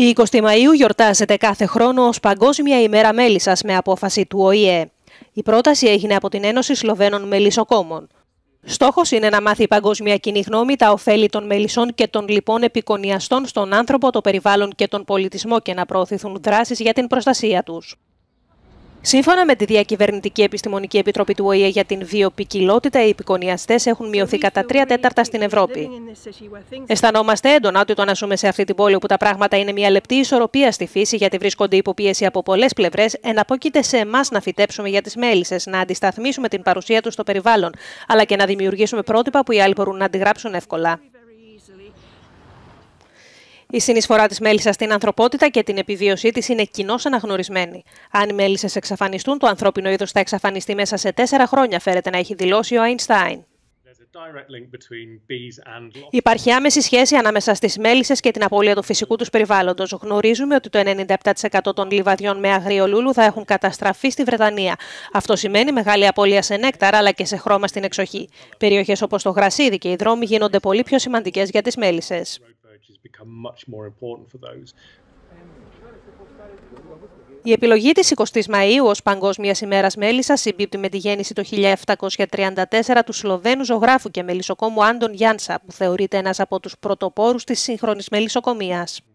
Η 20η Μαΐου γιορτάζεται κάθε χρόνο ως Παγκόσμια ημέρα μέλισσας με απόφαση του ΟΗΕ. Η πρόταση έγινε από την Ένωση Σλοβαίνων Μελισσοκόμων. Στόχος είναι να μάθει η παγκόσμια κοινή γνώμη τα ωφέλη των μελισσών και των λοιπών επικονιαστών στον άνθρωπο, το περιβάλλον και τον πολιτισμό και να προωθηθούν δράσεις για την προστασία τους. Σύμφωνα με τη Διακυβερνητική Επιστημονική Επιτροπή του ΟΗΕ για την Βιοπικιλότητα, οι επικονιαστές έχουν μειωθεί κατά τρία τέταρτα στην Ευρώπη. Αισθανόμαστε έντονα ότι το να ζούμε σε αυτή την πόλη όπου τα πράγματα είναι μια λεπτή ισορροπία στη φύση, γιατί βρίσκονται υποπίεση από πολλές πλευρές, εναπόκειται σε εμάς να φυτέψουμε για τις μέλισσες, να αντισταθμίσουμε την παρουσία τους στο περιβάλλον, αλλά και να δημιουργήσουμε πρότυπα που οι άλλοι μπορούν να αντιγράψουν εύκολα. Η συνεισφορά της μέλισσας στην ανθρωπότητα και την επιβίωσή της είναι κοινώς αναγνωρισμένη. Αν οι μέλισσες εξαφανιστούν, το ανθρώπινο είδος θα εξαφανιστεί μέσα σε τέσσερα χρόνια, φέρεται να έχει δηλώσει ο Αϊνστάιν. Υπάρχει άμεση σχέση ανάμεσα στις μέλισσες και την απώλεια του φυσικού τους περιβάλλοντος. Γνωρίζουμε ότι το 97% των λιβαδιών με αγρίολούλου θα έχουν καταστραφεί στη Βρετανία. Αυτό σημαίνει μεγάλη απώλεια σε νέκταρα αλλά και σε χρώμα στην εξοχή. Περιοχές όπως το γρασίδι και οι δρόμοι γίνονται πολύ πιο σημαντικές για τις μέλισσες. Η επιλογή της 20ης Μαΐου ως Παγκόσμιας ημέρας μέλισσα συμπίπτει με τη γέννηση το 1734 του Σλοβαίνου ζωγράφου και μελισσοκόμου Άντων Γιάνσα, που θεωρείται ένας από τους πρωτοπόρους της σύγχρονης μελισσοκομείας.